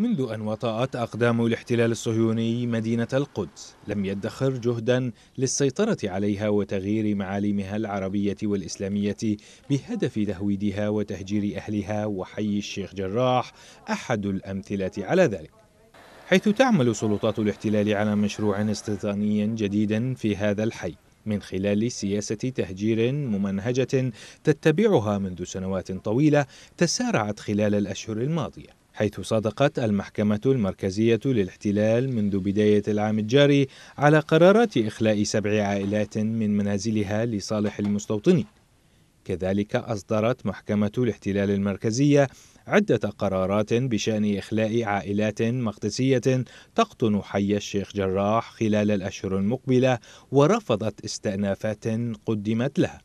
منذ أن وطأت أقدام الاحتلال الصهيوني مدينة القدس لم يدخر جهدا للسيطرة عليها وتغيير معالمها العربية والإسلامية بهدف تهويدها وتهجير أهلها وحي الشيخ جراح أحد الأمثلة على ذلك حيث تعمل سلطات الاحتلال على مشروع استيطاني جديد في هذا الحي من خلال سياسة تهجير ممنهجة تتبعها منذ سنوات طويلة تسارعت خلال الأشهر الماضية حيث صادقت المحكمة المركزية للاحتلال منذ بداية العام الجاري على قرارات إخلاء سبع عائلات من منازلها لصالح المستوطنين كذلك أصدرت محكمة الاحتلال المركزية عدة قرارات بشأن إخلاء عائلات مقدسية تقطن حي الشيخ جراح خلال الأشهر المقبلة ورفضت استئنافات قدمت لها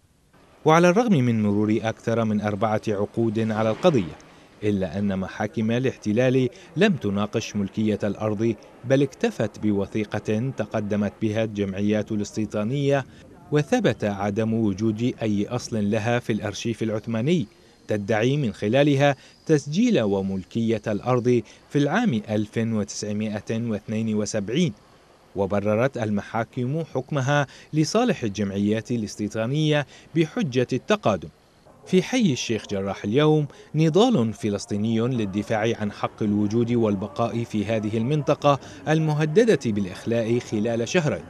وعلى الرغم من مرور أكثر من أربعة عقود على القضية إلا أن محاكم الاحتلال لم تناقش ملكية الأرض بل اكتفت بوثيقة تقدمت بها الجمعيات الاستيطانية وثبت عدم وجود أي أصل لها في الأرشيف العثماني تدعي من خلالها تسجيل وملكية الأرض في العام 1972 وبررت المحاكم حكمها لصالح الجمعيات الاستيطانية بحجة التقادم في حي الشيخ جراح اليوم نضال فلسطيني للدفاع عن حق الوجود والبقاء في هذه المنطقة المهددة بالإخلاء خلال شهرين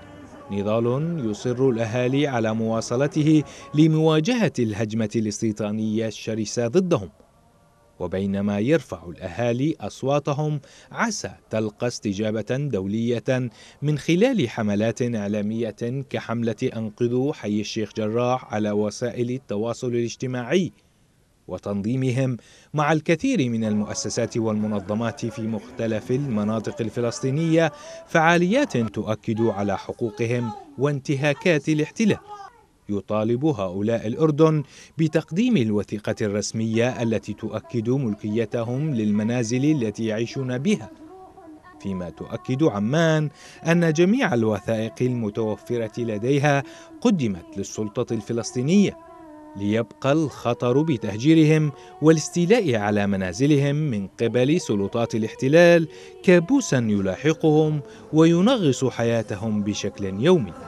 نضال يصر الأهالي على مواصلته لمواجهة الهجمة الاستيطانية الشرسة ضدهم وبينما يرفع الاهالي اصواتهم عسى تلقى استجابه دوليه من خلال حملات اعلاميه كحمله انقذوا حي الشيخ جراح على وسائل التواصل الاجتماعي وتنظيمهم مع الكثير من المؤسسات والمنظمات في مختلف المناطق الفلسطينيه فعاليات تؤكد على حقوقهم وانتهاكات الاحتلال يطالب هؤلاء الأردن بتقديم الوثيقة الرسمية التي تؤكد ملكيتهم للمنازل التي يعيشون بها فيما تؤكد عمان أن جميع الوثائق المتوفرة لديها قدمت للسلطة الفلسطينية ليبقى الخطر بتهجيرهم والاستيلاء على منازلهم من قبل سلطات الاحتلال كابوسا يلاحقهم وينغص حياتهم بشكل يومي